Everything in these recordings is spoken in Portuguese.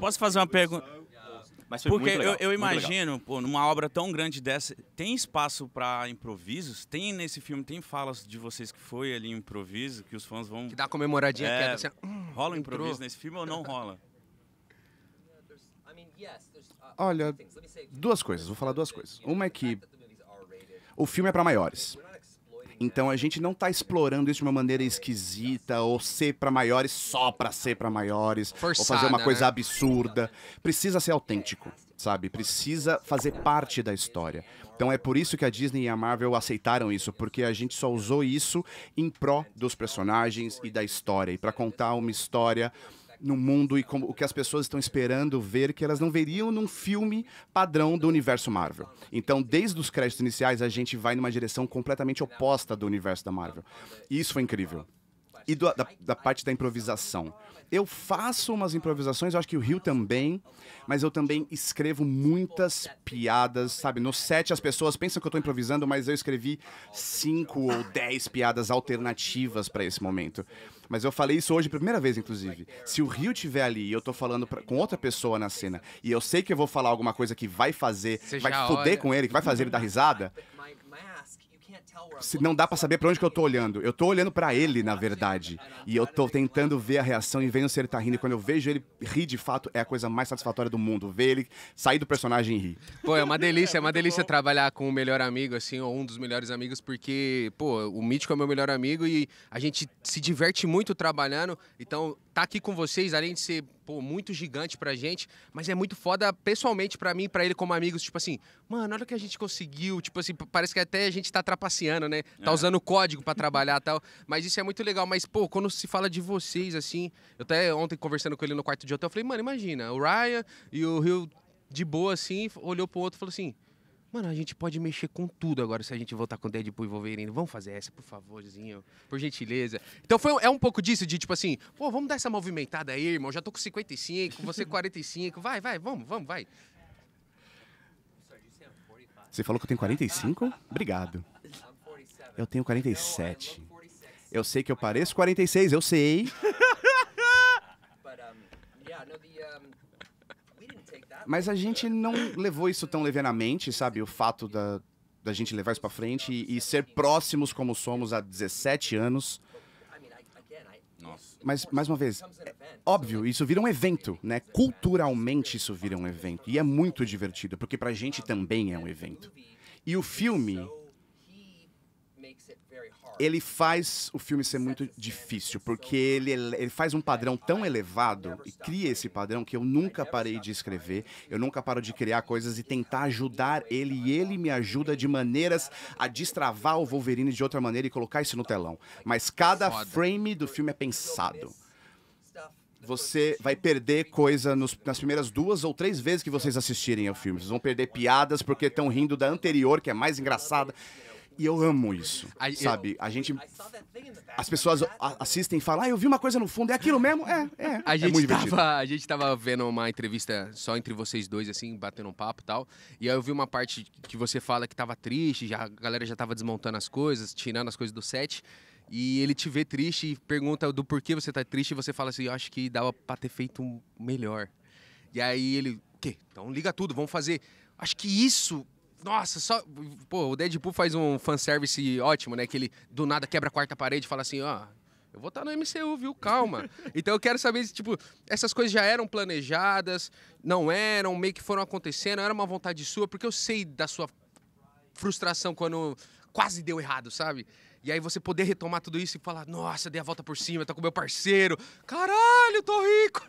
Posso fazer uma pergunta? Porque eu, eu, imagino, pô, numa obra tão grande dessa, tem espaço para improvisos? Tem nesse filme, tem falas de vocês que foi ali improviso, que os fãs vão. Que dá comemoradinha é, assim, hum, Rola um improviso nesse filme ou não rola? Olha, duas coisas, vou falar duas coisas. Uma é que o filme é para maiores. Então a gente não está explorando isso de uma maneira esquisita, ou ser para maiores só para ser para maiores, Forçada, ou fazer uma coisa né? absurda. Precisa ser autêntico, sabe? Precisa fazer parte da história. Então é por isso que a Disney e a Marvel aceitaram isso, porque a gente só usou isso em pró dos personagens e da história, e para contar uma história no mundo e como, o que as pessoas estão esperando ver que elas não veriam num filme padrão do universo Marvel. Então, desde os créditos iniciais, a gente vai numa direção completamente oposta do universo da Marvel. E isso foi incrível e do, da, da, parte da improvisação. Eu faço umas improvisações, eu acho que o Rio também, mas eu também escrevo muitas piadas, sabe? No set as pessoas pensam que eu estou improvisando, mas eu escrevi cinco ou dez piadas alternativas para esse momento. Mas eu falei isso hoje, primeira vez, inclusive. Se o Rio tiver ali e eu estou falando pra, com outra pessoa na cena, e eu sei que eu vou falar alguma coisa que vai fazer, vai foder olha. com ele, que vai fazer ele dar risada, não dá para saber para onde que eu tô olhando. Eu tô olhando para ele, na verdade. E eu tô tentando ver a reação e vendo se ele tá rindo. E quando eu vejo ele rir de fato, é a coisa mais satisfatória do mundo. Ver ele sair do personagem e rir. Pô, é uma é, é delícia, é uma delícia trabalhar com o melhor amigo, assim, ou um dos melhores amigos, porque, pô, o Mítico é meu melhor amigo e a gente se diverte muito trabalhando. Então, tá aqui com vocês, além de ser pô, muito gigante pra gente, mas é muito foda pessoalmente pra mim, pra ele como amigos, tipo assim, mano, olha o que a gente conseguiu, tipo assim, parece que até a gente tá trapaceando, né? Tá é. usando código para trabalhar tal, mas isso é muito legal, mas pô, quando se fala de vocês assim, eu até ontem conversando com ele no quarto de hotel, eu falei, mano, imagina, o Ryan e o Rio de boa assim, olhou pro outro e falou assim: Mano, a gente pode mexer com tudo agora se a gente voltar com Deadpool e Wolverine. Vamos fazer essa, por favorzinho, por gentileza. Então foi, é um pouco disso, de tipo assim, pô, vamos dar essa movimentada aí, irmão. Já tô com 55, você 45. Vai, vai, vamos, vamos, vai. Você falou que eu tenho 45? Obrigado. Eu tenho 47. Eu sei que eu pareço 46, eu sei. Mas a gente não levou isso tão levianamente, sabe? O fato da, da gente levar isso pra frente e, e ser próximos como somos há 17 anos. Nossa. Mas, mais uma vez, é óbvio, isso vira um evento, né? Culturalmente isso vira um evento. E é muito divertido, porque pra gente também é um evento. E o filme ele faz o filme ser muito difícil, porque ele, ele faz um padrão tão elevado e cria esse padrão que eu nunca parei de escrever, eu nunca paro de criar coisas e tentar ajudar ele, e ele me ajuda de maneiras a destravar o Wolverine de outra maneira e colocar isso no telão. Mas cada frame do filme é pensado você vai perder coisa nos, nas primeiras duas ou três vezes que vocês assistirem ao filme. Vocês vão perder piadas porque estão rindo da anterior, que é mais engraçada. E eu amo isso, I, sabe? A gente... As pessoas assistem e falam, ah, eu vi uma coisa no fundo, é aquilo mesmo? É, é. A é gente, é muito tava, a gente tava vendo uma entrevista só entre vocês dois, assim, batendo um papo e tal. E aí eu vi uma parte que você fala que tava triste, já, a galera já tava desmontando as coisas, tirando as coisas do set e ele te vê triste e pergunta do porquê você tá triste e você fala assim, eu acho que dava pra ter feito um melhor. E aí ele, o quê? Então liga tudo, vamos fazer. Acho que isso nossa, só. Pô, o Deadpool faz um fanservice ótimo, né? Que ele do nada quebra a quarta parede e fala assim: ó, oh, eu vou estar tá no MCU, viu? Calma. então eu quero saber se, tipo, essas coisas já eram planejadas, não eram, meio que foram acontecendo, era uma vontade sua, porque eu sei da sua frustração quando quase deu errado, sabe? E aí você poder retomar tudo isso e falar, nossa, dei a volta por cima, tá com meu parceiro, caralho, tô rico.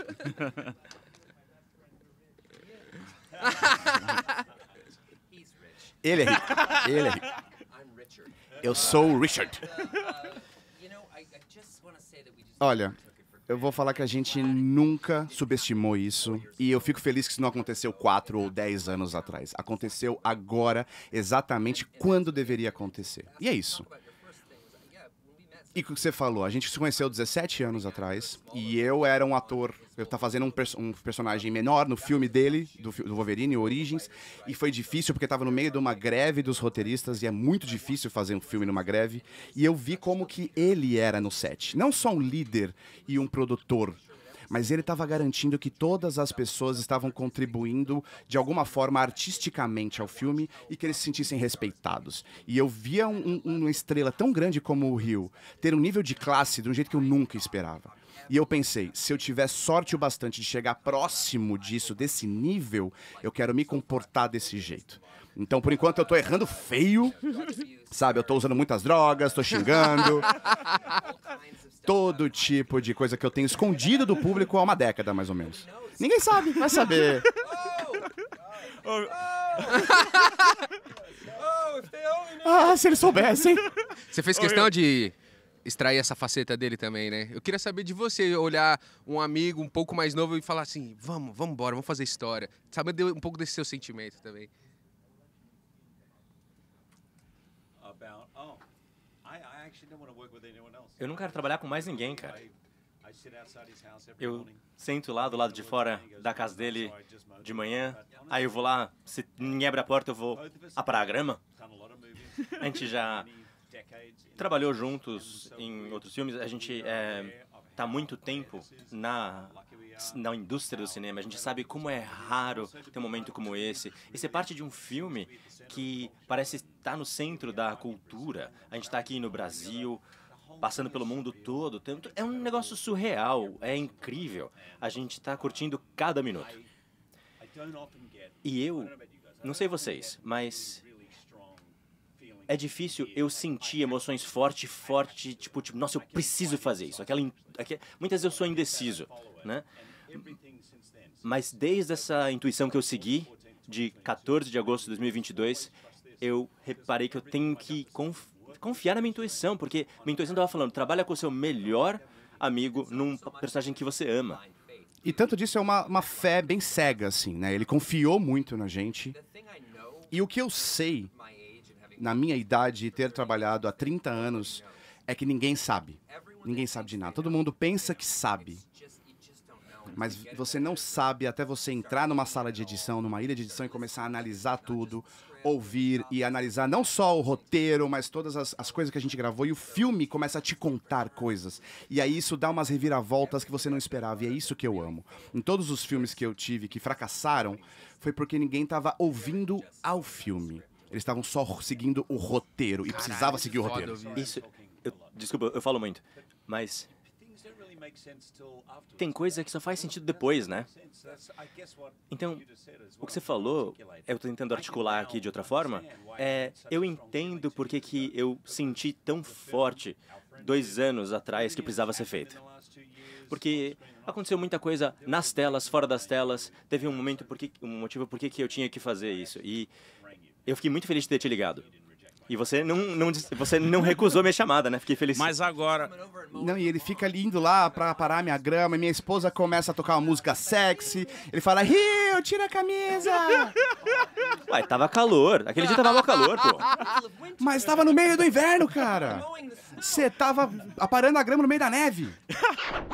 Ele é rico. Ele é rico. Eu sou o Richard. Olha, eu vou falar que a gente nunca subestimou isso. E eu fico feliz que isso não aconteceu quatro ou dez anos atrás. Aconteceu agora, exatamente quando deveria acontecer. E é isso. E o que você falou? A gente se conheceu 17 anos atrás e eu era um ator. Eu estava tá fazendo um, pers um, personagem menor no filme dele, do, do Wolverine, Origins, e foi difícil porque estava no meio de uma greve dos roteiristas e é muito difícil fazer um filme numa greve. E eu vi como que ele era no set. Não só um líder e um produtor, mas ele estava garantindo que todas as pessoas estavam contribuindo de alguma forma artisticamente ao filme e que eles se sentissem respeitados. E eu via um, um, uma estrela tão grande como o Rio ter um nível de classe de um jeito que eu nunca esperava. E eu pensei, se eu tiver sorte o bastante de chegar próximo disso, desse nível, eu quero me comportar desse jeito. Então, por enquanto, eu tô errando feio, sabe? Eu tô usando muitas drogas, tô xingando. todo tipo de coisa que eu tenho escondido do público há uma década, mais ou menos. Ninguém sabe, vai saber. ah, se eles soubessem. Você fez questão de extrair essa faceta dele também, né? Eu queria saber de você olhar um amigo um pouco mais novo e falar assim: vamos, vamos embora, vamos fazer história. Saber um pouco desse seu sentimento também. Eu não quero trabalhar com mais ninguém, cara. Eu sento lá do lado de fora da casa dele de manhã, aí eu vou lá, se ninguém abre a porta, eu vou aparar a grama. Tá a gente já trabalhou juntos em outros filmes, a gente é, tá muito tempo na na indústria do cinema, a gente sabe como é raro ter um momento como esse. E ser é parte de um filme que parece estar no centro da cultura. A gente está aqui no Brasil, passando pelo mundo todo. É um negócio surreal, é incrível. A gente está curtindo cada minuto. E eu, não sei vocês, mas é difícil eu sentir emoções forte, forte, tipo, tipo, nossa, eu preciso fazer isso. Aquela, aquela, muitas vezes eu sou indeciso, né? Mas desde essa intuição que eu segui, de 14 de agosto de 2022, eu reparei que eu tenho que confiar na minha intuição, porque minha intuição estava falando, trabalha com o seu melhor amigo num personagem que você ama. E tanto disso é uma, uma fé bem cega, assim, né? Ele confiou muito na gente. E o que eu sei, na minha idade e ter trabalhado há 30 anos, é que ninguém sabe. Ninguém sabe de nada. Todo mundo pensa que sabe mas você não sabe até você entrar numa sala de edição, numa ilha de edição e começar a analisar tudo, ouvir e analisar não só o roteiro, mas todas as, as coisas que a gente gravou e o filme começa a te contar coisas. E aí isso dá umas reviravoltas que você não esperava e é isso que eu amo. Em todos os filmes que eu tive que fracassaram, foi porque ninguém estava ouvindo ao filme. Eles estavam só seguindo o roteiro e precisava seguir o roteiro. Isso, eu, desculpa, eu falo muito, mas tem coisa que só faz sentido depois, né? Então, o que você falou, eu estou tentando articular aqui de outra forma, é eu entendo por que eu senti tão forte dois anos atrás que precisava ser feito. Porque aconteceu muita coisa nas telas, fora das telas, teve um momento, porque, um motivo por que eu tinha que fazer isso. E eu fiquei muito feliz de ter te ligado. E você não, não, você não recusou minha chamada, né? Fiquei feliz. Mas agora. Não, e ele fica lindo lá pra parar minha grama. Minha esposa começa a tocar uma música sexy. Ele fala: Rio, tira a camisa! Ué, tava calor. Aquele dia tava calor, pô. Mas tava no meio do inverno, cara. Você tava aparando a grama no meio da neve.